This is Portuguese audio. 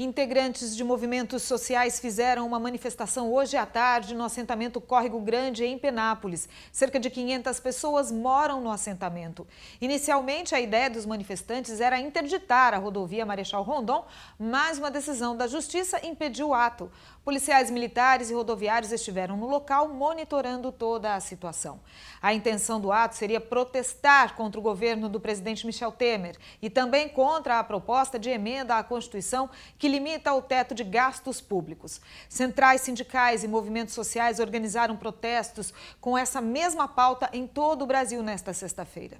Integrantes de movimentos sociais fizeram uma manifestação hoje à tarde no assentamento Córrego Grande, em Penápolis. Cerca de 500 pessoas moram no assentamento. Inicialmente, a ideia dos manifestantes era interditar a rodovia Marechal Rondon, mas uma decisão da Justiça impediu o ato. Policiais militares e rodoviários estiveram no local monitorando toda a situação. A intenção do ato seria protestar contra o governo do presidente Michel Temer e também contra a proposta de emenda à Constituição que que limita o teto de gastos públicos. Centrais sindicais e movimentos sociais organizaram protestos com essa mesma pauta em todo o Brasil nesta sexta-feira.